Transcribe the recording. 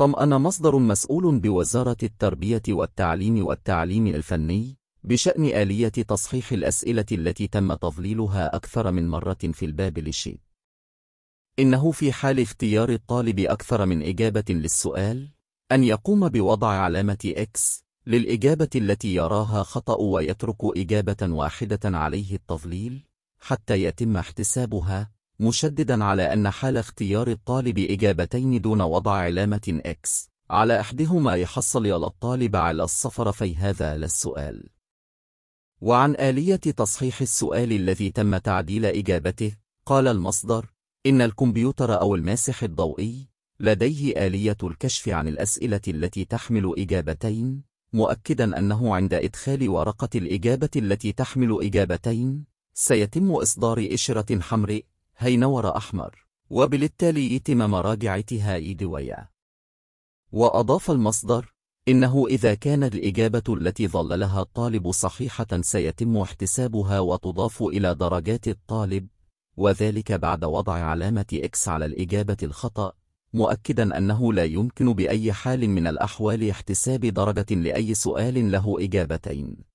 طمأن مصدر مسؤول بوزارة التربية والتعليم والتعليم الفني بشأن آلية تصحيح الأسئلة التي تم تضليلها أكثر من مرة في الباب للشيء إنه في حال اختيار الطالب أكثر من إجابة للسؤال أن يقوم بوضع علامة X للإجابة التي يراها خطأ ويترك إجابة واحدة عليه التضليل حتى يتم احتسابها مشددا على أن حال اختيار الطالب إجابتين دون وضع علامة X على أحدهما يحصل على الطالب على السفر في هذا السؤال وعن آلية تصحيح السؤال الذي تم تعديل إجابته قال المصدر إن الكمبيوتر أو الماسح الضوئي لديه آلية الكشف عن الأسئلة التي تحمل إجابتين مؤكدا أنه عند إدخال ورقة الإجابة التي تحمل إجابتين سيتم إصدار إشرة حمراء هينور أحمر وبالتالي يتم مراجع تهاي دويا وأضاف المصدر إنه إذا كانت الإجابة التي ظل لها الطالب صحيحة سيتم احتسابها وتضاف إلى درجات الطالب وذلك بعد وضع علامة إكس على الإجابة الخطأ مؤكدا أنه لا يمكن بأي حال من الأحوال احتساب درجة لأي سؤال له إجابتين